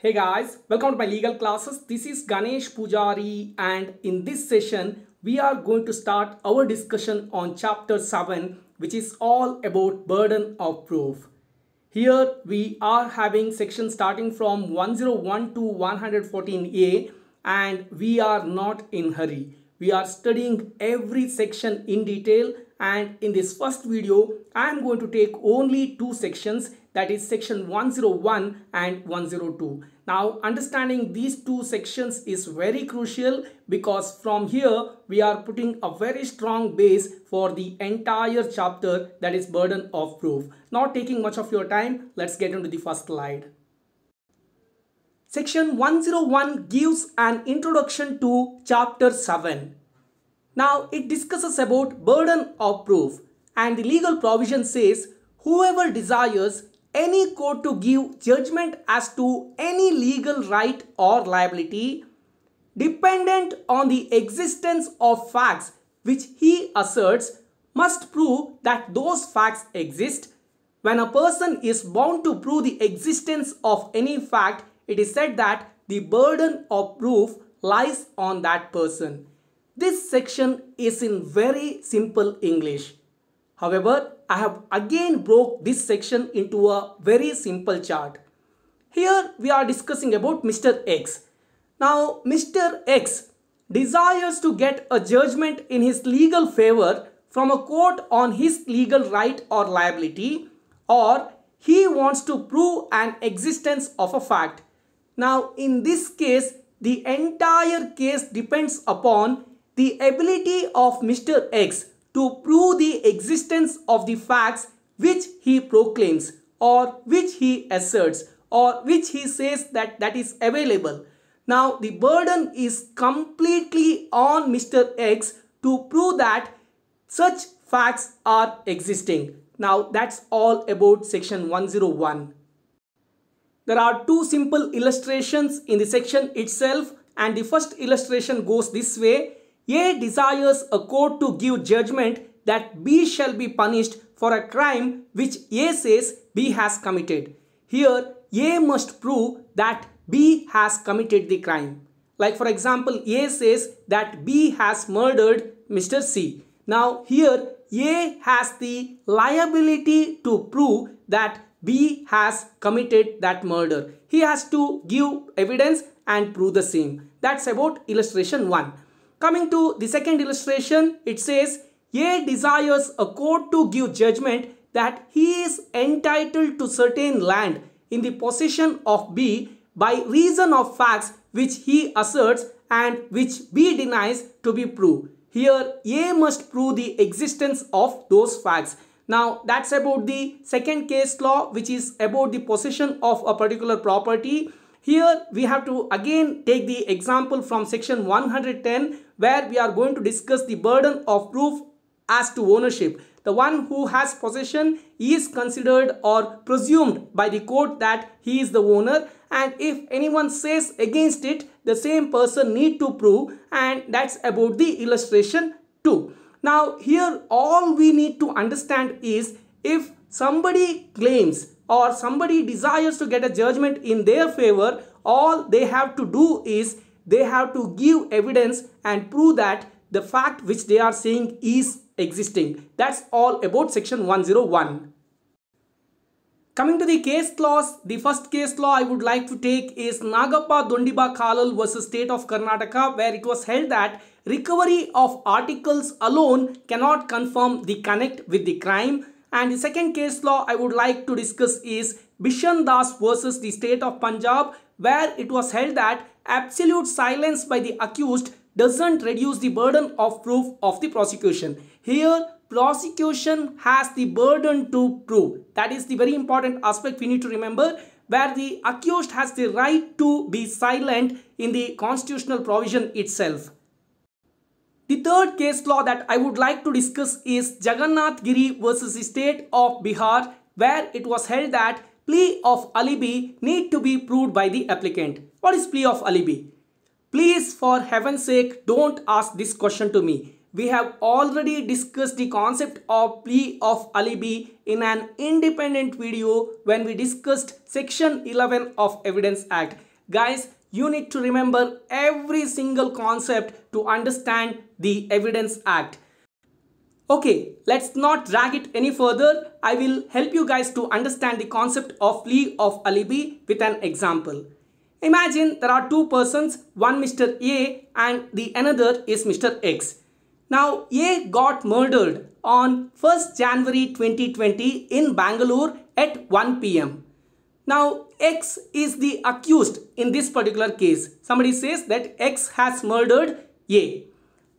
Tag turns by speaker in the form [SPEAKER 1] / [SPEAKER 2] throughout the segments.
[SPEAKER 1] Hey guys, welcome to my legal classes. This is Ganesh Pujari and in this session, we are going to start our discussion on chapter 7 which is all about burden of proof. Here we are having sections starting from 101 to 114a and we are not in hurry. We are studying every section in detail and in this first video, I am going to take only two sections that is section 101 and 102. Now understanding these two sections is very crucial because from here we are putting a very strong base for the entire chapter that is burden of proof. Not taking much of your time, let's get into the first slide. Section 101 gives an introduction to chapter 7. Now it discusses about burden of proof and the legal provision says whoever desires any court to give judgment as to any legal right or liability dependent on the existence of facts which he asserts must prove that those facts exist. When a person is bound to prove the existence of any fact, it is said that the burden of proof lies on that person. This section is in very simple English. However, I have again broke this section into a very simple chart. Here we are discussing about Mr. X. Now Mr. X desires to get a judgment in his legal favor from a court on his legal right or liability or he wants to prove an existence of a fact. Now in this case, the entire case depends upon the ability of Mr. X to prove the existence of the facts which he proclaims or which he asserts or which he says that that is available. Now the burden is completely on Mr. X to prove that such facts are existing. Now that's all about section 101. There are two simple illustrations in the section itself and the first illustration goes this way. A desires a court to give judgment that B shall be punished for a crime which A says B has committed. Here, A must prove that B has committed the crime. Like for example, A says that B has murdered Mr. C. Now here, A has the liability to prove that B has committed that murder. He has to give evidence and prove the same. That's about illustration 1. Coming to the second illustration, it says, A desires a court to give judgment that he is entitled to certain land in the possession of B by reason of facts which he asserts and which B denies to be proved. Here, A must prove the existence of those facts. Now, that's about the second case law, which is about the possession of a particular property. Here we have to again take the example from section 110 where we are going to discuss the burden of proof as to ownership. The one who has possession is considered or presumed by the court that he is the owner and if anyone says against it, the same person need to prove and that's about the illustration 2. Now here all we need to understand is if somebody claims or somebody desires to get a judgment in their favor, all they have to do is they have to give evidence and prove that the fact which they are saying is existing. That's all about section 101. Coming to the case laws, the first case law I would like to take is Nagappa Dondiba Kalal versus State of Karnataka where it was held that recovery of articles alone cannot confirm the connect with the crime and the second case law I would like to discuss is Bishan Das versus the state of Punjab where it was held that absolute silence by the accused doesn't reduce the burden of proof of the prosecution. Here prosecution has the burden to prove. That is the very important aspect we need to remember where the accused has the right to be silent in the constitutional provision itself. The third case law that I would like to discuss is Jagannath Giri versus the state of Bihar where it was held that plea of alibi need to be proved by the applicant. What is plea of alibi? Please for heaven's sake don't ask this question to me. We have already discussed the concept of plea of alibi in an independent video when we discussed section 11 of evidence act. Guys, you need to remember every single concept to understand the Evidence Act. Okay, let's not drag it any further. I will help you guys to understand the concept of plea of alibi with an example. Imagine there are two persons, one Mr. A and the another is Mr. X. Now, A got murdered on 1st January 2020 in Bangalore at 1 pm. Now, X is the accused in this particular case. Somebody says that X has murdered A.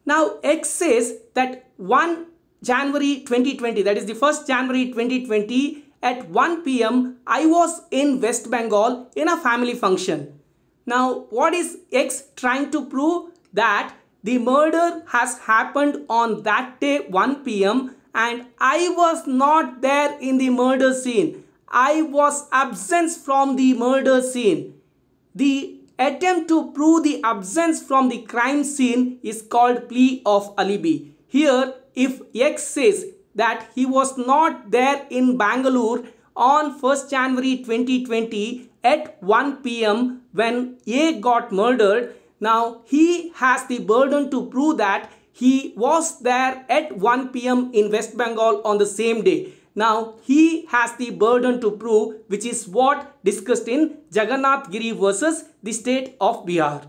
[SPEAKER 1] Now X says that 1 January 2020, that is the 1st January 2020 at 1 pm, I was in West Bengal in a family function. Now what is X trying to prove? That the murder has happened on that day 1 pm and I was not there in the murder scene. I was absent from the murder scene. The attempt to prove the absence from the crime scene is called plea of alibi. Here, if X says that he was not there in Bangalore on 1st January 2020 at 1 pm when A got murdered, now he has the burden to prove that he was there at 1 pm in West Bengal on the same day. Now he has the burden to prove which is what discussed in Jagannath Giri versus the state of Bihar.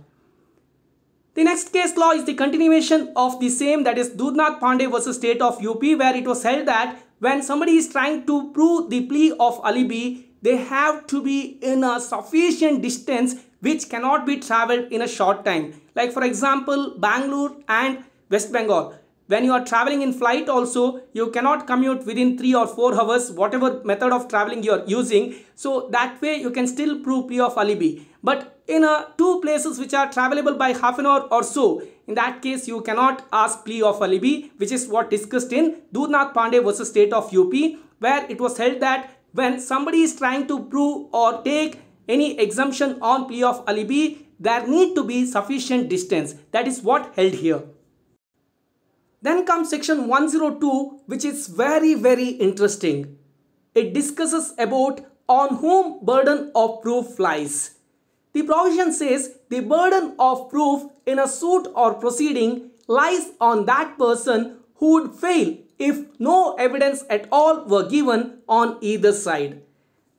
[SPEAKER 1] The next case law is the continuation of the same that is Dudnath Pandey versus state of UP where it was held that when somebody is trying to prove the plea of alibi, they have to be in a sufficient distance which cannot be traveled in a short time. Like for example, Bangalore and West Bengal when you are traveling in flight also you cannot commute within 3 or 4 hours whatever method of traveling you are using so that way you can still prove p of alibi but in a two places which are travelable by half an hour or so in that case you cannot ask plea of alibi which is what discussed in Dudnath Pandey versus state of UP where it was held that when somebody is trying to prove or take any exemption on plea of alibi there need to be sufficient distance that is what held here then comes section 102 which is very very interesting. It discusses about on whom burden of proof lies. The provision says the burden of proof in a suit or proceeding lies on that person who would fail if no evidence at all were given on either side.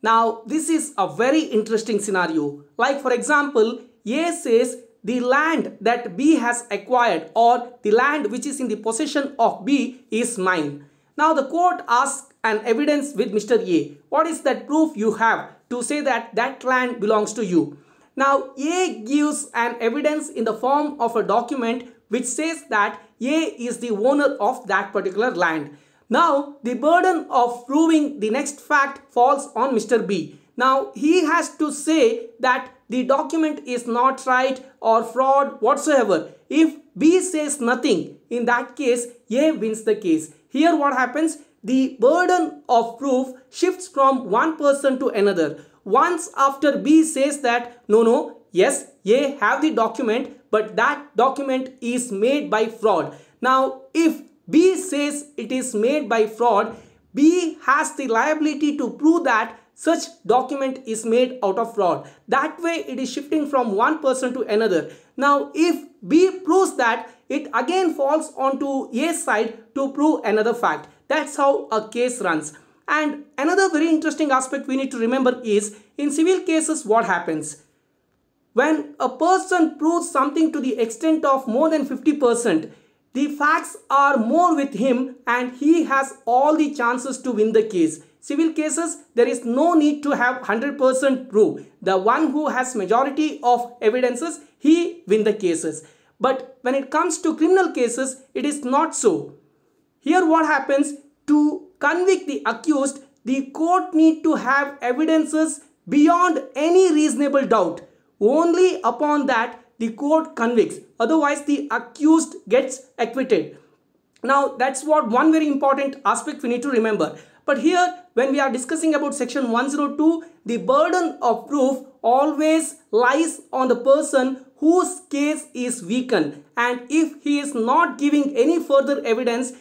[SPEAKER 1] Now this is a very interesting scenario. Like for example, A says the land that B has acquired or the land which is in the possession of B is mine. Now the court asks an evidence with Mr. A. What is that proof you have to say that that land belongs to you? Now A gives an evidence in the form of a document which says that A is the owner of that particular land. Now the burden of proving the next fact falls on Mr. B. Now he has to say that the document is not right or fraud whatsoever. If B says nothing, in that case, A wins the case. Here what happens? The burden of proof shifts from one person to another. Once after B says that, no, no, yes, A have the document, but that document is made by fraud. Now, if B says it is made by fraud, B has the liability to prove that such document is made out of fraud. That way it is shifting from one person to another. Now if B proves that, it again falls onto A's side to prove another fact. That's how a case runs. And another very interesting aspect we need to remember is, in civil cases what happens? When a person proves something to the extent of more than 50%, the facts are more with him and he has all the chances to win the case civil cases, there is no need to have 100% proof. The one who has majority of evidences, he win the cases. But when it comes to criminal cases, it is not so. Here what happens, to convict the accused, the court need to have evidences beyond any reasonable doubt. Only upon that, the court convicts. Otherwise, the accused gets acquitted. Now, that's what one very important aspect we need to remember. But here, when we are discussing about section 102, the burden of proof always lies on the person whose case is weakened. And if he is not giving any further evidence,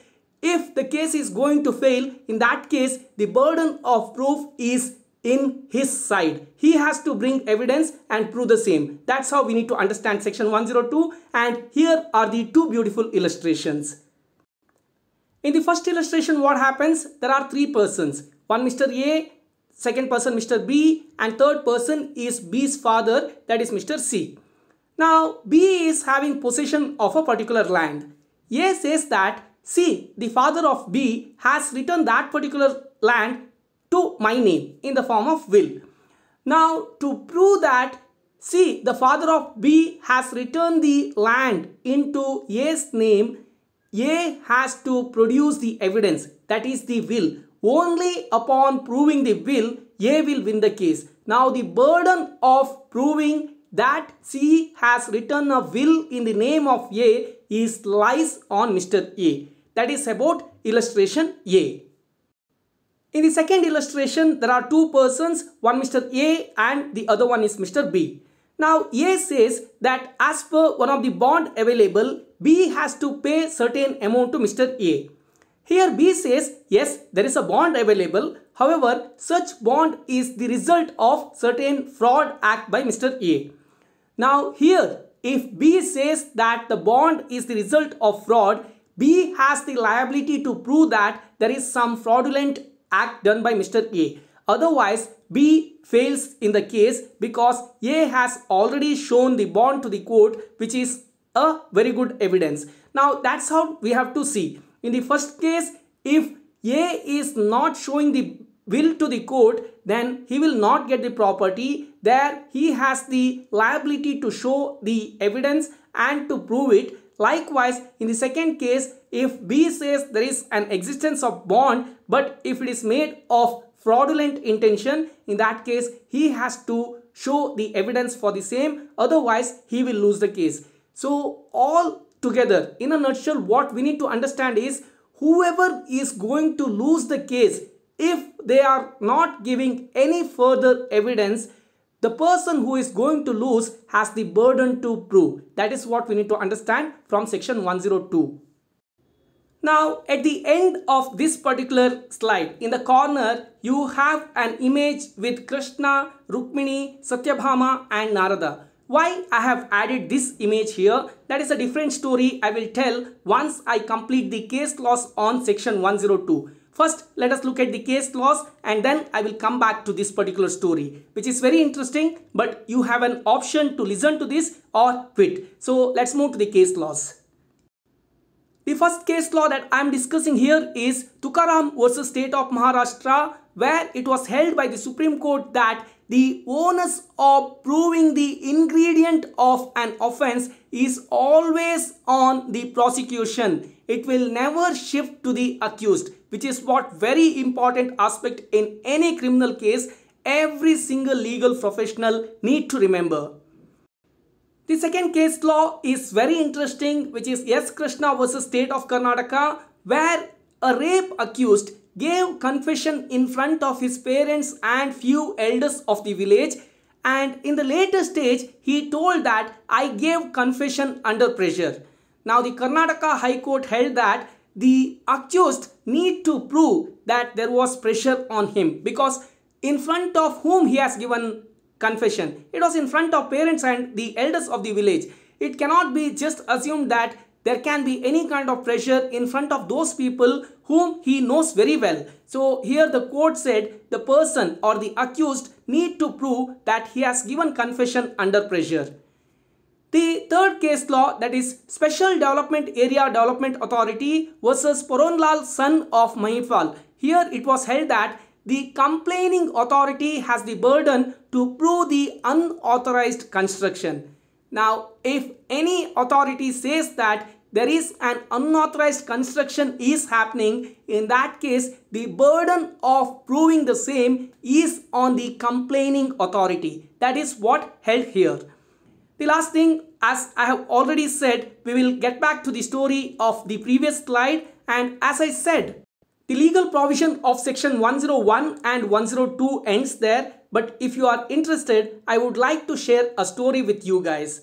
[SPEAKER 1] if the case is going to fail, in that case, the burden of proof is in his side. He has to bring evidence and prove the same. That's how we need to understand section 102. And here are the two beautiful illustrations. In the first illustration, what happens? There are three persons. One Mr. A, second person Mr. B and third person is B's father that is Mr. C. Now B is having possession of a particular land. A says that C, the father of B has written that particular land to my name in the form of will. Now to prove that C, the father of B has written the land into A's name, a has to produce the evidence, that is the will. Only upon proving the will, A will win the case. Now the burden of proving that C has written a will in the name of A is lies on Mr. A. That is about illustration A. In the second illustration, there are two persons, one Mr. A and the other one is Mr. B. Now A says that as per one of the bond available, B has to pay certain amount to Mr. A. Here B says, yes, there is a bond available. However, such bond is the result of certain fraud act by Mr. A. Now here, if B says that the bond is the result of fraud, B has the liability to prove that there is some fraudulent act done by Mr. A. Otherwise, B fails in the case because A has already shown the bond to the court which is a very good evidence. Now that's how we have to see. In the first case, if A is not showing the will to the court, then he will not get the property. There he has the liability to show the evidence and to prove it. Likewise, in the second case, if B says there is an existence of bond, but if it is made of fraudulent intention, in that case, he has to show the evidence for the same. Otherwise, he will lose the case. So all together, in a nutshell, what we need to understand is whoever is going to lose the case if they are not giving any further evidence, the person who is going to lose has the burden to prove. That is what we need to understand from section 102. Now at the end of this particular slide in the corner you have an image with Krishna, Rukmini, Satyabhama and Narada. Why I have added this image here, that is a different story I will tell once I complete the case clause on section 102. First, let us look at the case clause and then I will come back to this particular story, which is very interesting, but you have an option to listen to this or quit. So let's move to the case clause. The first case law that I am discussing here is Tukaram versus State of Maharashtra where it was held by the Supreme Court that the onus of proving the ingredient of an offense is always on the prosecution. It will never shift to the accused, which is what very important aspect in any criminal case every single legal professional need to remember. The second case law is very interesting, which is S. Krishna versus State of Karnataka, where a rape accused gave confession in front of his parents and few elders of the village and in the later stage he told that I gave confession under pressure. Now the Karnataka High Court held that the accused need to prove that there was pressure on him because in front of whom he has given confession. It was in front of parents and the elders of the village. It cannot be just assumed that there can be any kind of pressure in front of those people whom he knows very well. So here the court said the person or the accused need to prove that he has given confession under pressure. The third case law that is Special Development Area Development Authority versus Poronlal son of Mahipal. Here it was held that the complaining authority has the burden to prove the unauthorized construction. Now, if any authority says that there is an unauthorized construction is happening, in that case, the burden of proving the same is on the complaining authority. That is what held here. The last thing, as I have already said, we will get back to the story of the previous slide. And as I said, the legal provision of section 101 and 102 ends there but if you are interested, I would like to share a story with you guys.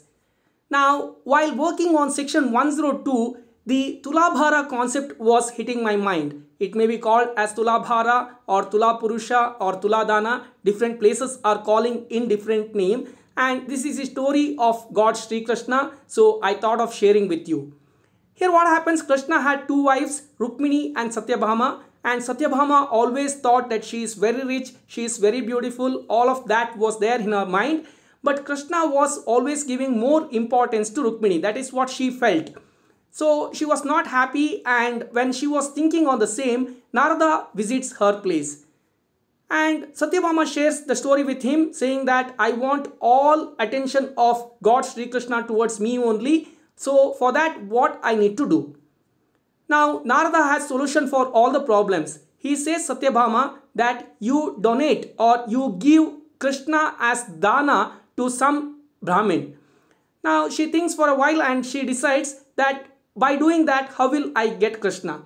[SPEAKER 1] Now, while working on section 102, the Tulabhara concept was hitting my mind. It may be called as Tulabhara or Tulapurusha or Tuladana. Different places are calling in different name. And this is a story of God Sri Krishna. So I thought of sharing with you. Here what happens, Krishna had two wives, Rukmini and Satyabhama and Satyabhama always thought that she is very rich, she is very beautiful, all of that was there in her mind. But Krishna was always giving more importance to Rukmini, that is what she felt. So she was not happy and when she was thinking on the same, Narada visits her place. And Satyabhama shares the story with him saying that I want all attention of God Sri Krishna towards me only. So for that what I need to do. Now, Narada has solution for all the problems. He says Satyabhama that you donate or you give Krishna as dana to some Brahmin. Now, she thinks for a while and she decides that by doing that, how will I get Krishna?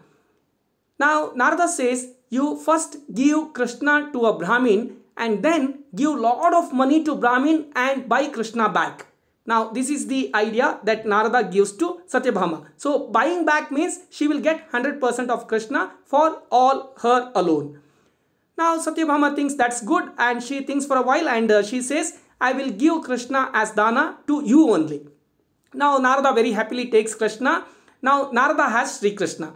[SPEAKER 1] Now, Narada says, you first give Krishna to a Brahmin and then give lot of money to Brahmin and buy Krishna back. Now, this is the idea that Narada gives to Satyabhama. So, buying back means she will get 100% of Krishna for all her alone. Now, Satyabhama thinks that's good and she thinks for a while and uh, she says, I will give Krishna as dana to you only. Now, Narada very happily takes Krishna. Now, Narada has Sri Krishna.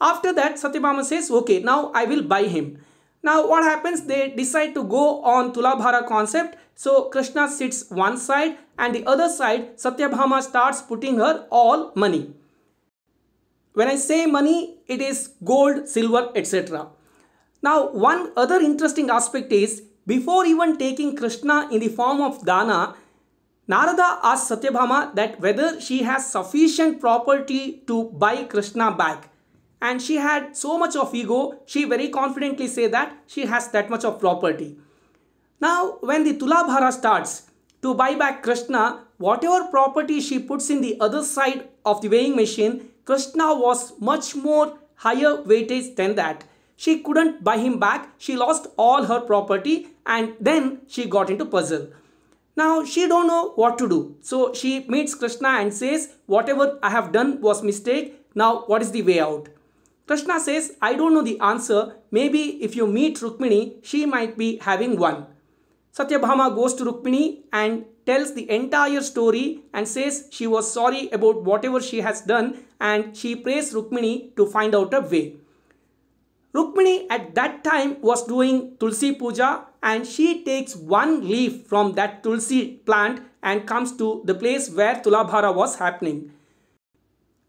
[SPEAKER 1] After that, Satyabhama says, okay, now I will buy him. Now what happens? They decide to go on Tulabhara concept. So Krishna sits one side and the other side Satyabhama starts putting her all money. When I say money, it is gold, silver, etc. Now one other interesting aspect is before even taking Krishna in the form of Dana, Narada asks Satyabhama that whether she has sufficient property to buy Krishna back and she had so much of ego, she very confidently say that she has that much of property. Now, when the Tulabhara starts to buy back Krishna, whatever property she puts in the other side of the weighing machine, Krishna was much more higher weightage than that. She couldn't buy him back. She lost all her property and then she got into puzzle. Now she don't know what to do. So she meets Krishna and says, whatever I have done was mistake. Now what is the way out? Krishna says, I don't know the answer. Maybe if you meet Rukmini, she might be having one. Satyabhama goes to Rukmini and tells the entire story and says she was sorry about whatever she has done and she prays Rukmini to find out a way. Rukmini at that time was doing Tulsi Puja and she takes one leaf from that Tulsi plant and comes to the place where Tulabhara was happening.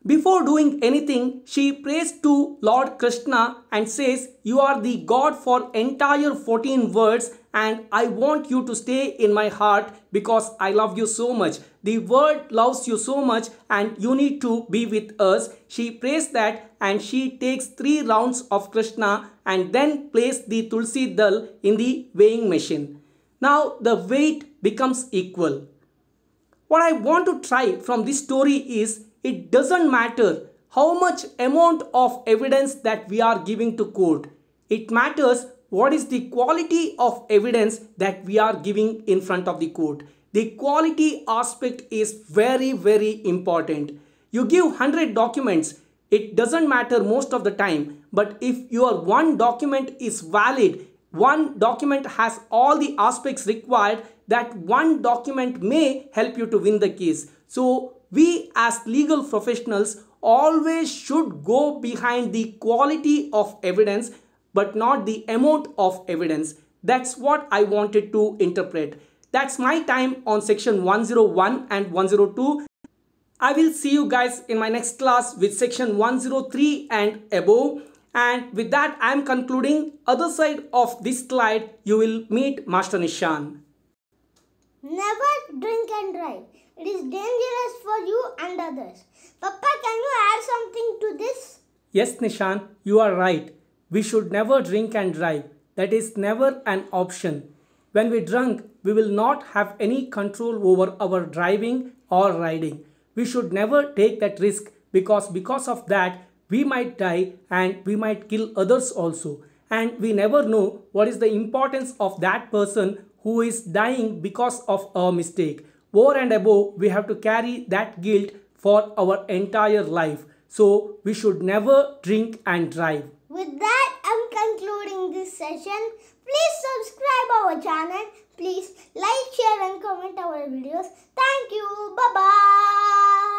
[SPEAKER 1] Before doing anything, she prays to Lord Krishna and says, You are the God for entire 14 words and I want you to stay in my heart because I love you so much. The world loves you so much and you need to be with us. She prays that and she takes three rounds of Krishna and then place the Tulsi Dal in the weighing machine. Now the weight becomes equal. What I want to try from this story is it doesn't matter how much amount of evidence that we are giving to court. It matters what is the quality of evidence that we are giving in front of the court. The quality aspect is very, very important. You give 100 documents, it doesn't matter most of the time, but if your one document is valid, one document has all the aspects required, that one document may help you to win the case. So we as legal professionals always should go behind the quality of evidence but not the amount of evidence. That's what I wanted to interpret. That's my time on section 101 and 102. I will see you guys in my next class with section 103 and above. And with that, I'm concluding other side of this slide. You will meet Master Nishan. Never drink and drive. It is dangerous for you and others. Papa, can you add something to this? Yes, Nishan, you are right. We should never drink and drive. That is never an option. When we drunk, we will not have any control over our driving or riding. We should never take that risk because because of that, we might die and we might kill others also. And we never know what is the importance of that person who is dying because of a mistake over and above we have to carry that guilt for our entire life. So we should never drink and drive. With that, I'm concluding this session. Please subscribe our channel. Please like, share and comment our videos. Thank you. Bye-bye.